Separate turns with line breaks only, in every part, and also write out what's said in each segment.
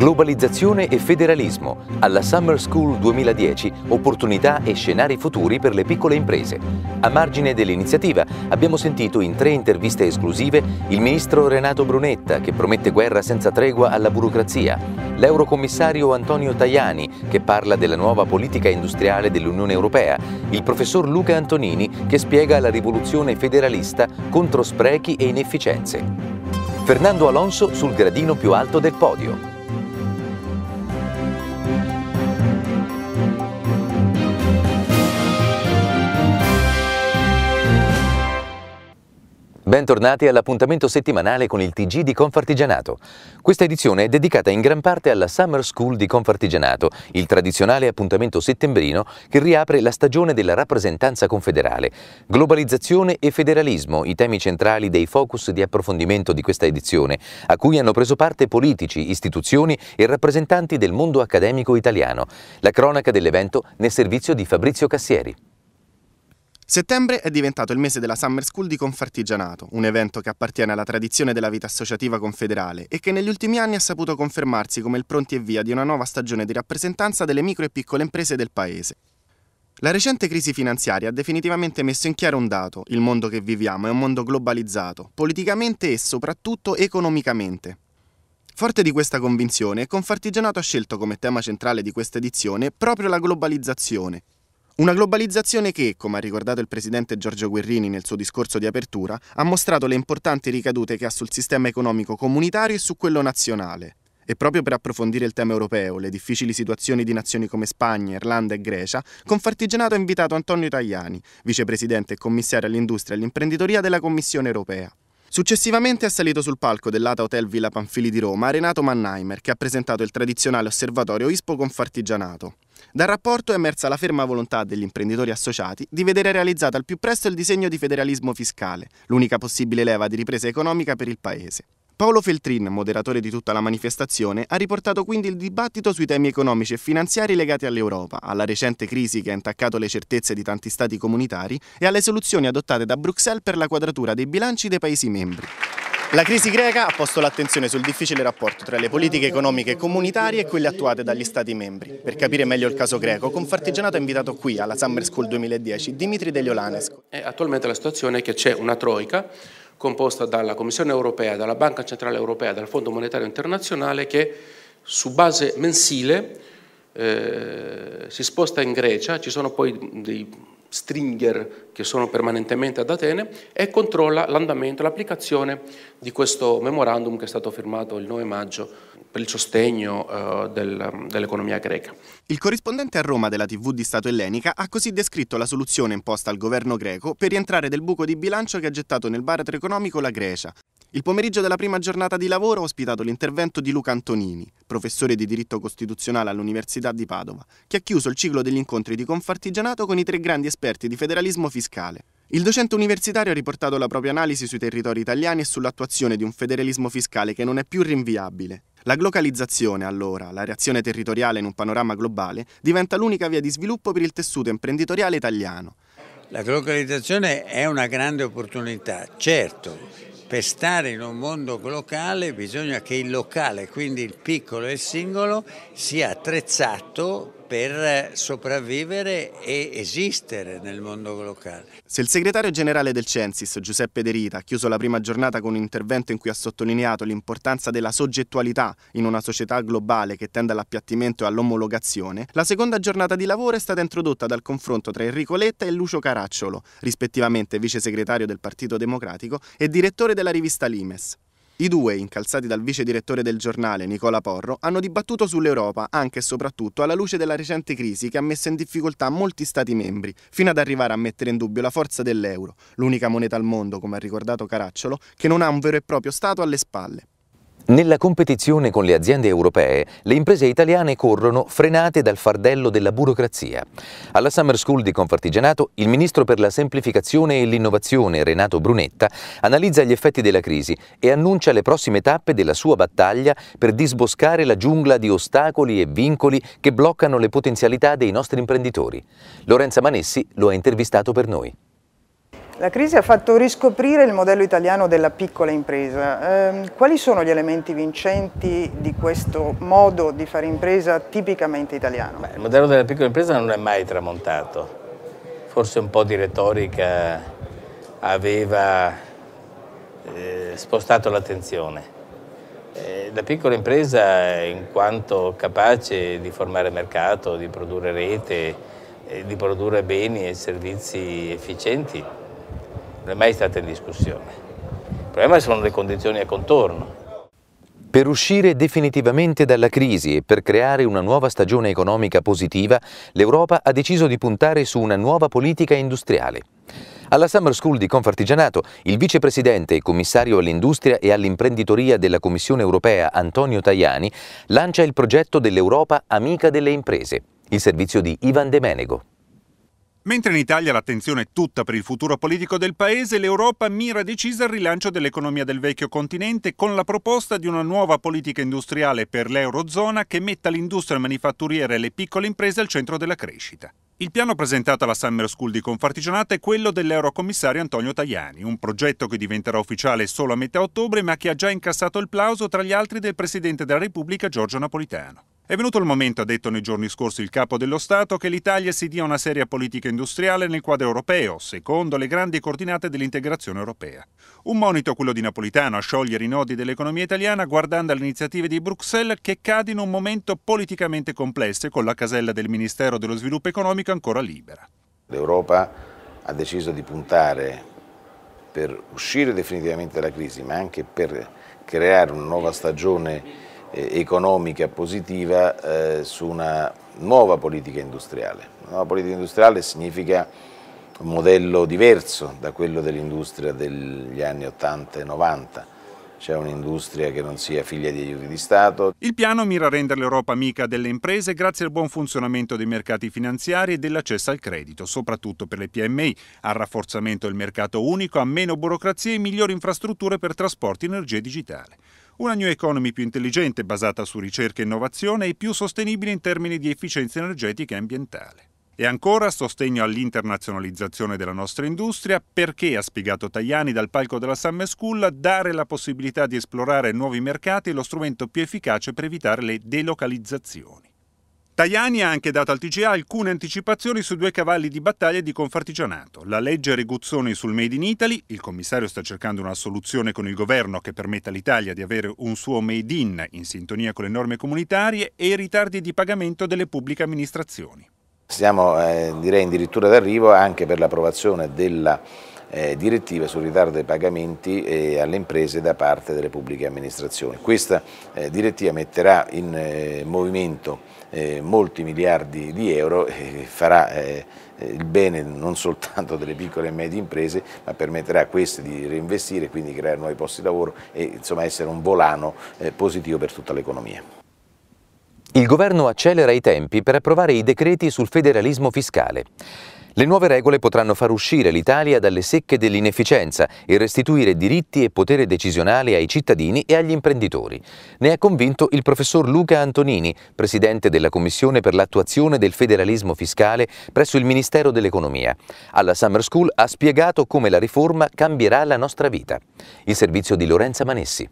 Globalizzazione e federalismo. Alla Summer School 2010 opportunità e scenari futuri per le piccole imprese. A margine dell'iniziativa abbiamo sentito in tre interviste esclusive il ministro Renato Brunetta che promette guerra senza tregua alla burocrazia, l'eurocommissario Antonio Tajani che parla della nuova politica industriale dell'Unione Europea, il professor Luca Antonini che spiega la rivoluzione federalista contro sprechi e inefficienze. Fernando Alonso sul gradino più alto del podio. Bentornati all'appuntamento settimanale con il TG di Confartigianato. Questa edizione è dedicata in gran parte alla Summer School di Confartigianato, il tradizionale appuntamento settembrino che riapre la stagione della rappresentanza confederale. Globalizzazione e federalismo, i temi centrali dei focus di approfondimento di questa edizione, a cui hanno preso parte politici, istituzioni e rappresentanti del mondo accademico italiano. La cronaca dell'evento nel servizio di Fabrizio Cassieri.
Settembre è diventato il mese della Summer School di Confartigianato, un evento che appartiene alla tradizione della vita associativa confederale e che negli ultimi anni ha saputo confermarsi come il pronti e via di una nuova stagione di rappresentanza delle micro e piccole imprese del paese. La recente crisi finanziaria ha definitivamente messo in chiaro un dato, il mondo che viviamo è un mondo globalizzato, politicamente e soprattutto economicamente. Forte di questa convinzione, Confartigianato ha scelto come tema centrale di questa edizione proprio la globalizzazione, una globalizzazione che, come ha ricordato il presidente Giorgio Guerrini nel suo discorso di apertura, ha mostrato le importanti ricadute che ha sul sistema economico comunitario e su quello nazionale. E proprio per approfondire il tema europeo, le difficili situazioni di nazioni come Spagna, Irlanda e Grecia, Confartigianato ha invitato Antonio Tajani, vicepresidente e commissario all'industria e all'imprenditoria della Commissione europea. Successivamente è salito sul palco dell'Ata Hotel Villa Panfili di Roma Renato Mannheimer, che ha presentato il tradizionale osservatorio ISPO Confartigianato. Dal rapporto è emersa la ferma volontà degli imprenditori associati di vedere realizzato al più presto il disegno di federalismo fiscale, l'unica possibile leva di ripresa economica per il Paese. Paolo Feltrin, moderatore di tutta la manifestazione, ha riportato quindi il dibattito sui temi economici e finanziari legati all'Europa, alla recente crisi che ha intaccato le certezze di tanti stati comunitari e alle soluzioni adottate da Bruxelles per la quadratura dei bilanci dei Paesi membri. La crisi greca ha posto l'attenzione sul difficile rapporto tra le politiche economiche comunitarie e quelle attuate dagli Stati membri. Per capire meglio il caso greco, Confartigianato ha invitato qui alla Summer School 2010 Dimitri Deliolanesco. Eh, attualmente la situazione è che c'è una troica composta dalla Commissione europea, dalla Banca Centrale Europea, dal Fondo Monetario Internazionale che su base mensile eh, si sposta in Grecia, ci sono poi dei stringer che sono permanentemente ad Atene e controlla l'andamento, l'applicazione di questo memorandum che è stato firmato il 9 maggio per il sostegno eh, del, dell'economia greca. Il corrispondente a Roma della TV di Stato ellenica ha così descritto la soluzione imposta al governo greco per rientrare del buco di bilancio che ha gettato nel baratro economico la Grecia. Il pomeriggio della prima giornata di lavoro ho ospitato l'intervento di Luca Antonini, professore di diritto costituzionale all'Università di Padova, che ha chiuso il ciclo degli incontri di Confartigianato con i tre grandi esperti di federalismo fiscale. Il docente universitario ha riportato la propria analisi sui territori italiani e sull'attuazione di un federalismo fiscale che non è più rinviabile. La globalizzazione, allora, la reazione territoriale in un panorama globale, diventa l'unica via di sviluppo per il tessuto imprenditoriale italiano.
La globalizzazione è una grande opportunità,
certo, per stare
in un mondo locale bisogna che il locale, quindi il piccolo e il singolo,
sia attrezzato per sopravvivere e esistere nel
mondo locale.
Se il segretario generale del Censis, Giuseppe Derita, ha chiuso la prima giornata con un intervento in cui ha sottolineato l'importanza della soggettualità in una società globale che tende all'appiattimento e all'omologazione, la seconda giornata di lavoro è stata introdotta dal confronto tra Enrico Letta e Lucio Caracciolo, rispettivamente vice segretario del Partito Democratico e direttore della rivista Limes. I due, incalzati dal vice direttore del giornale Nicola Porro, hanno dibattuto sull'Europa, anche e soprattutto alla luce della recente crisi che ha messo in difficoltà molti Stati membri, fino ad arrivare a mettere in dubbio la forza dell'euro, l'unica moneta al mondo, come ha ricordato Caracciolo, che non ha un vero e proprio Stato alle spalle.
Nella competizione con le aziende europee, le imprese italiane corrono frenate dal fardello della burocrazia. Alla Summer School di Confartigianato, il ministro per la semplificazione e l'innovazione, Renato Brunetta, analizza gli effetti della crisi e annuncia le prossime tappe della sua battaglia per disboscare la giungla di ostacoli e vincoli che bloccano le potenzialità dei nostri imprenditori. Lorenza Manessi lo ha intervistato per noi.
La crisi ha fatto riscoprire il modello italiano della piccola impresa. Eh, quali sono gli elementi vincenti di questo modo di fare impresa tipicamente italiano? Beh,
il modello della piccola impresa non è mai tramontato. Forse un po' di retorica aveva eh, spostato l'attenzione. Eh, la piccola impresa, in quanto capace di formare mercato, di produrre rete, eh, di produrre beni e servizi efficienti non è mai stata in discussione. Il problema sono le condizioni a contorno.
Per uscire definitivamente dalla crisi e per creare una nuova stagione economica positiva, l'Europa ha deciso di puntare su una nuova politica industriale. Alla Summer School di Confartigianato, il vicepresidente e commissario all'industria e all'imprenditoria della Commissione europea Antonio Tajani lancia il progetto dell'Europa
Amica delle Imprese, il servizio di Ivan De Menego. Mentre in Italia l'attenzione è tutta per il futuro politico del paese, l'Europa mira decisa al rilancio dell'economia del vecchio continente con la proposta di una nuova politica industriale per l'Eurozona che metta l'industria manifatturiera e le piccole imprese al centro della crescita. Il piano presentato alla Summer School di Confartigianato è quello dell'eurocommissario Antonio Tajani, un progetto che diventerà ufficiale solo a metà ottobre ma che ha già incassato il plauso tra gli altri del Presidente della Repubblica Giorgio Napolitano. È venuto il momento, ha detto nei giorni scorsi il capo dello Stato, che l'Italia si dia una seria politica industriale nel quadro europeo, secondo le grandi coordinate dell'integrazione europea. Un monito quello di Napolitano a sciogliere i nodi dell'economia italiana guardando alle iniziative di Bruxelles che cade in un momento politicamente complesso e con la casella del Ministero dello Sviluppo Economico ancora libera.
L'Europa ha deciso di puntare per uscire definitivamente dalla crisi, ma anche per creare una nuova stagione eh, economica positiva eh, su una nuova politica industriale. Una nuova politica industriale significa un modello diverso da quello dell'industria degli anni 80 e 90 c'è un'industria che non sia figlia di aiuti di Stato.
Il piano mira a rendere l'Europa amica delle imprese grazie al buon funzionamento dei mercati finanziari e dell'accesso al credito, soprattutto per le PMI, al rafforzamento del mercato unico, a meno burocrazia e migliori infrastrutture per trasporti, e energia digitale. Una new economy più intelligente, basata su ricerca e innovazione e più sostenibile in termini di efficienza energetica e ambientale. E ancora sostegno all'internazionalizzazione della nostra industria perché, ha spiegato Tajani dal palco della Summer School, dare la possibilità di esplorare nuovi mercati è lo strumento più efficace per evitare le delocalizzazioni. Tajani ha anche dato al TGA alcune anticipazioni su due cavalli di battaglia di confartigianato. La legge Reguzzoni sul Made in Italy, il commissario sta cercando una soluzione con il governo che permetta all'Italia di avere un suo Made in in sintonia con le norme comunitarie e i ritardi di pagamento delle pubbliche amministrazioni.
Siamo eh, direi in d'arrivo anche per l'approvazione della eh, direttiva sul ritardo dei pagamenti eh, alle imprese da parte delle pubbliche amministrazioni. Questa eh, direttiva metterà in eh, movimento eh, molti miliardi di euro e farà eh, il bene non soltanto delle piccole e medie imprese, ma permetterà a queste di reinvestire, quindi creare nuovi posti di lavoro e insomma, essere un volano positivo per tutta l'economia.
Il governo accelera i tempi per approvare i decreti sul federalismo fiscale. Le nuove regole potranno far uscire l'Italia dalle secche dell'inefficienza e restituire diritti e potere decisionale ai cittadini e agli imprenditori. Ne è convinto il professor Luca Antonini, presidente della Commissione per l'attuazione del federalismo fiscale presso il Ministero dell'Economia. Alla Summer School ha spiegato come la riforma cambierà la nostra vita. Il servizio di Lorenza Manessi.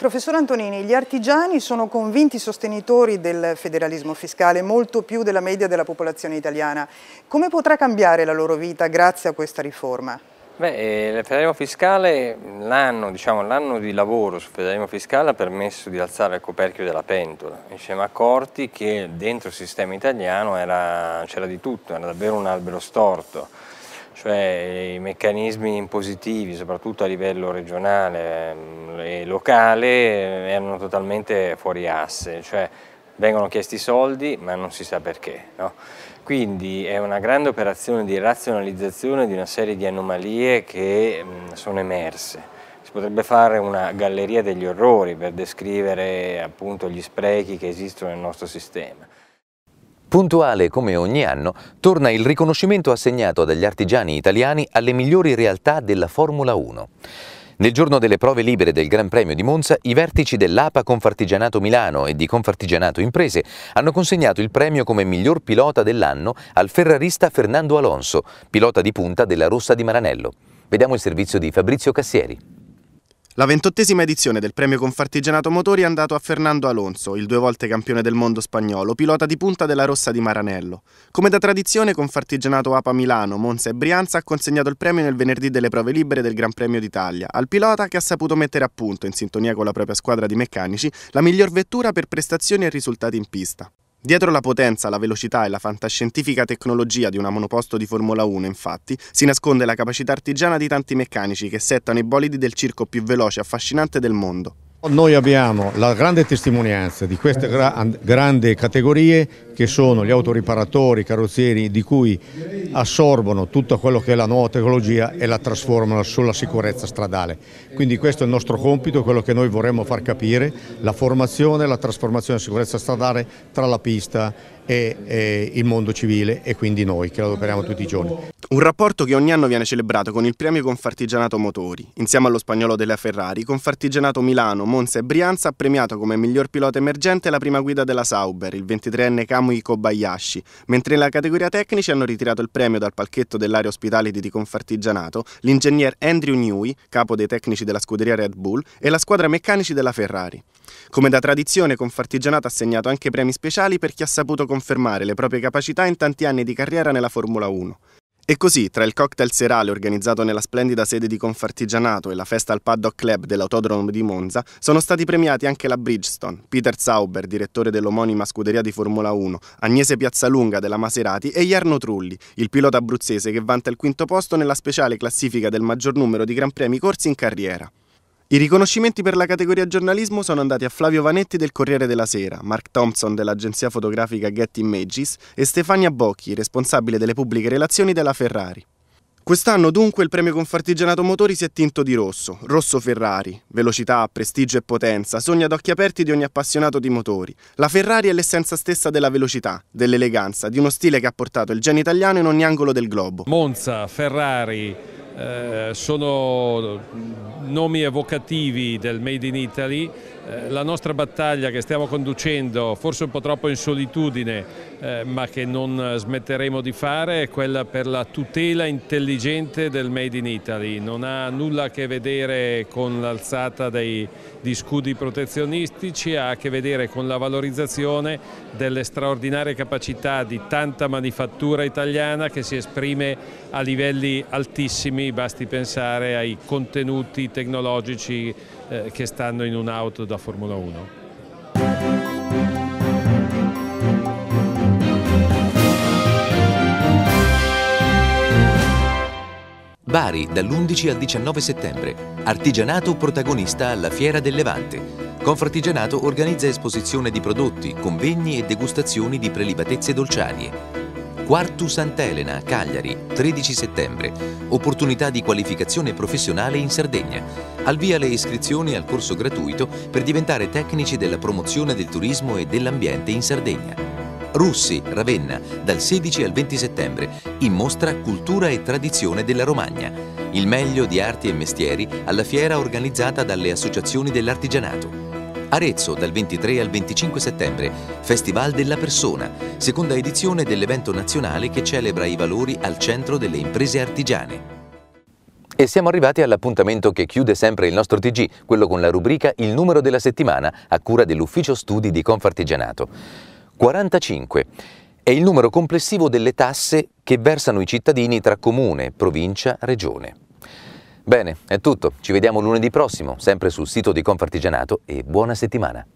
Professor Antonini, gli artigiani sono convinti sostenitori del federalismo fiscale, molto più della media della popolazione italiana. Come potrà cambiare la loro vita grazie a questa riforma?
Beh, eh, il federalismo fiscale, l'anno diciamo, di lavoro sul federalismo fiscale ha permesso di alzare il coperchio della pentola. Ci siamo accorti che dentro il sistema italiano c'era di tutto, era davvero un albero storto cioè i meccanismi impositivi, soprattutto a livello regionale mm, e locale, eh, erano totalmente fuori asse, cioè vengono chiesti soldi ma non si sa perché. No? Quindi è una grande operazione di razionalizzazione di una serie di anomalie che mh, mm, sono emerse. Si potrebbe fare una galleria degli orrori per descrivere appunto gli sprechi che esistono nel nostro sistema.
Puntuale come ogni anno, torna il riconoscimento assegnato dagli artigiani italiani alle migliori realtà della Formula 1. Nel giorno delle prove libere del Gran Premio di Monza, i vertici dell'APA Confartigianato Milano e di Confartigianato Imprese hanno consegnato il premio come miglior pilota dell'anno al ferrarista Fernando Alonso, pilota di punta della Rossa di Maranello. Vediamo il servizio di Fabrizio Cassieri.
La ventottesima edizione del premio Confartigianato Motori è andato a Fernando Alonso, il due volte campione del mondo spagnolo, pilota di punta della Rossa di Maranello. Come da tradizione, Confartigianato APA Milano, Monza e Brianza ha consegnato il premio nel venerdì delle prove libere del Gran Premio d'Italia al pilota che ha saputo mettere a punto, in sintonia con la propria squadra di meccanici, la miglior vettura per prestazioni e risultati in pista. Dietro la potenza, la velocità e la fantascientifica tecnologia di una monoposto di Formula 1, infatti, si nasconde la capacità artigiana di tanti meccanici che settano i bolidi del circo più veloce e affascinante del mondo. Noi abbiamo la grande testimonianza di queste gra grandi categorie che sono gli autoriparatori, i carrozzieri di cui assorbono tutto quello che è la nuova tecnologia e la trasformano sulla sicurezza stradale. Quindi questo è il nostro compito, quello che noi vorremmo far capire, la formazione la trasformazione della sicurezza stradale tra la pista e, e il mondo civile e quindi noi che lo adoperiamo tutti i giorni. Un rapporto che ogni anno viene celebrato con il premio Confartigianato Motori. Insieme allo spagnolo della Ferrari, Confartigianato Milano, Monza e Brianza ha premiato come miglior pilota emergente la prima guida della Sauber, il 23enne Kamui Kobayashi, mentre nella categoria tecnici hanno ritirato il premio dal palchetto dell'area ospitality di Confartigianato l'ingegner Andrew Newey, capo dei tecnici della scuderia Red Bull, e la squadra meccanici della Ferrari. Come da tradizione, Confartigianato ha assegnato anche premi speciali per chi ha saputo confortare confermare le proprie capacità in tanti anni di carriera nella Formula 1. E così, tra il cocktail serale organizzato nella splendida sede di Confartigianato e la festa al Paddock Club dell'Autodromo di Monza, sono stati premiati anche la Bridgestone, Peter Sauber, direttore dell'omonima scuderia di Formula 1, Agnese Piazzalunga della Maserati e Jarno Trulli, il pilota abruzzese che vanta il quinto posto nella speciale classifica del maggior numero di Gran Premi corsi in carriera. I riconoscimenti per la categoria giornalismo sono andati a Flavio Vanetti del Corriere della Sera, Mark Thompson dell'agenzia fotografica Get Images e Stefania Bocchi, responsabile delle pubbliche relazioni della Ferrari. Quest'anno dunque il premio Confartigianato Motori si è tinto di rosso, rosso Ferrari, velocità, prestigio e potenza, sogno ad occhi aperti di ogni appassionato di motori. La Ferrari è l'essenza stessa della velocità, dell'eleganza, di uno stile che ha portato il genio italiano in ogni angolo del globo.
Monza, Ferrari, eh, sono nomi evocativi del Made in Italy. Eh, la nostra battaglia che stiamo conducendo, forse un po' troppo in solitudine, eh, ma che non eh, smetteremo di fare è quella per la tutela intelligente del Made in Italy. Non ha nulla a che vedere con l'alzata di scudi protezionistici, ha a che vedere con la valorizzazione delle straordinarie capacità di tanta manifattura italiana che si esprime a livelli altissimi, basti pensare ai contenuti tecnologici eh, che stanno in un'auto da Formula 1.
Bari dall'11 al 19 settembre. Artigianato protagonista alla Fiera del Levante. Confartigianato organizza esposizione di prodotti, convegni e degustazioni di prelibatezze dolciarie. Quartu Sant'Elena, Cagliari, 13 settembre. Opportunità di qualificazione professionale in Sardegna. Al via le iscrizioni al corso gratuito per diventare tecnici della promozione del turismo e dell'ambiente in Sardegna. Russi, Ravenna, dal 16 al 20 settembre, in mostra Cultura e Tradizione della Romagna, il meglio di arti e mestieri alla fiera organizzata dalle associazioni dell'artigianato. Arezzo dal 23 al 25 settembre, Festival della Persona, seconda edizione dell'evento nazionale che celebra i valori al centro delle imprese artigiane. E siamo arrivati all'appuntamento che chiude sempre il nostro TG, quello con la rubrica Il numero della settimana, a cura dell'ufficio studi di Confartigianato. 45 è il numero complessivo delle tasse che versano i cittadini tra comune, provincia, regione. Bene, è tutto. Ci vediamo lunedì prossimo, sempre sul sito di Confartigianato e buona settimana.